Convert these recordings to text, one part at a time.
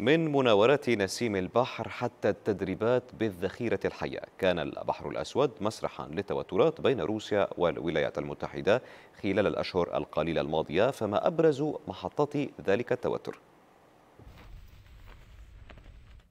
من مناورات نسيم البحر حتى التدريبات بالذخيرة الحية كان البحر الأسود مسرحا للتوترات بين روسيا والولايات المتحدة خلال الأشهر القليلة الماضية فما أبرز محطات ذلك التوتر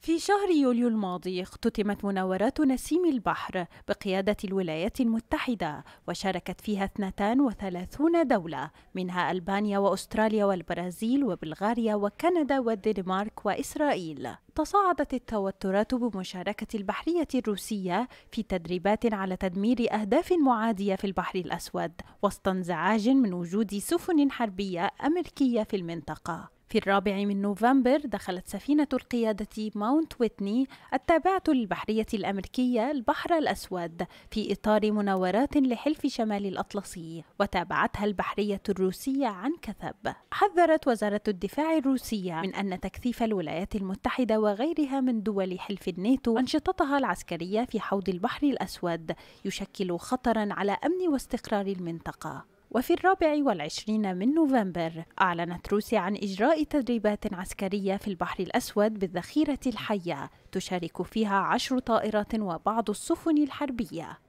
في شهر يوليو الماضي اختتمت مناورات نسيم البحر بقيادة الولايات المتحدة وشاركت فيها 32 دولة منها ألبانيا وأستراليا والبرازيل وبلغاريا وكندا والدنمارك وإسرائيل تصاعدت التوترات بمشاركة البحرية الروسية في تدريبات على تدمير أهداف معادية في البحر الأسود وسط انزعاج من وجود سفن حربية أمريكية في المنطقة في الرابع من نوفمبر دخلت سفينة القيادة ماونت ويتني التابعة للبحرية الأمريكية البحر الأسود في إطار مناورات لحلف شمال الأطلسي وتابعتها البحرية الروسية عن كثب حذرت وزارة الدفاع الروسية من أن تكثيف الولايات المتحدة وغيرها من دول حلف الناتو أنشطتها العسكرية في حوض البحر الأسود يشكل خطرا على أمن واستقرار المنطقة وفي الرابع والعشرين من نوفمبر أعلنت روسيا عن إجراء تدريبات عسكرية في البحر الأسود بالذخيرة الحية تشارك فيها عشر طائرات وبعض السفن الحربية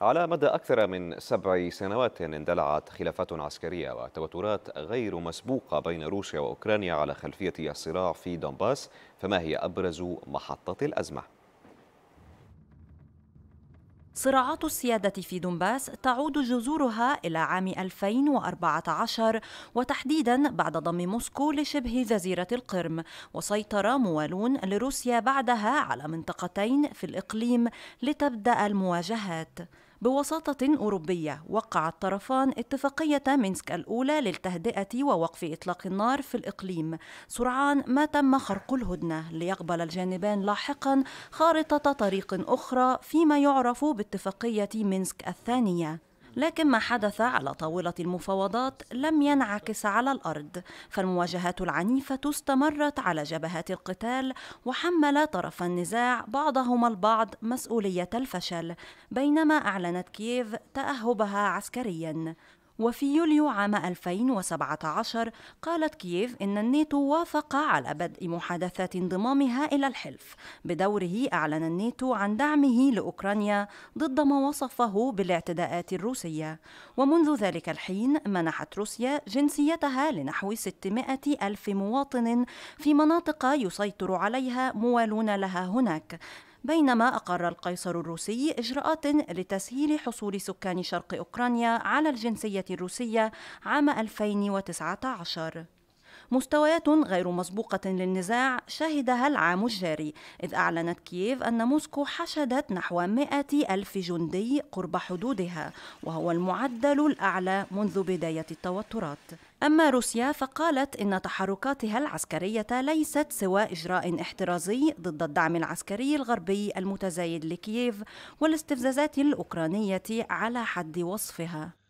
على مدى أكثر من سبع سنوات اندلعت خلافات عسكرية وتوترات غير مسبوقة بين روسيا وأوكرانيا على خلفية الصراع في دونباس فما هي أبرز محطة الأزمة؟ صراعات السيادة في دومباس تعود جذورها إلى عام 2014 وتحديدا بعد ضم موسكو لشبه جزيرة القرم وسيطر موالون لروسيا بعدها على منطقتين في الإقليم لتبدأ المواجهات بوساطة أوروبية وقع الطرفان اتفاقية مينسك الأولى للتهدئة ووقف إطلاق النار في الإقليم سرعان ما تم خرق الهدنة ليقبل الجانبان لاحقا خارطة طريق أخرى فيما يعرف باتفاقية مينسك الثانية لكن ما حدث على طاولة المفاوضات لم ينعكس على الأرض فالمواجهات العنيفة استمرت على جبهات القتال وحمل طرف النزاع بعضهما البعض مسؤولية الفشل بينما أعلنت كييف تأهبها عسكريا وفي يوليو عام 2017 قالت كييف إن الناتو وافق على بدء محادثات انضمامها إلى الحلف بدوره أعلن الناتو عن دعمه لأوكرانيا ضد ما وصفه بالاعتداءات الروسية ومنذ ذلك الحين منحت روسيا جنسيتها لنحو 600 ألف مواطن في مناطق يسيطر عليها موالون لها هناك بينما أقر القيصر الروسي إجراءات لتسهيل حصول سكان شرق أوكرانيا على الجنسية الروسية عام 2019 مستويات غير مسبوقة للنزاع شهدها العام الجاري إذ أعلنت كييف أن موسكو حشدت نحو 100 ألف جندي قرب حدودها وهو المعدل الأعلى منذ بداية التوترات أما روسيا فقالت إن تحركاتها العسكرية ليست سوى إجراء احترازي ضد الدعم العسكري الغربي المتزايد لكييف والاستفزازات الأوكرانية على حد وصفها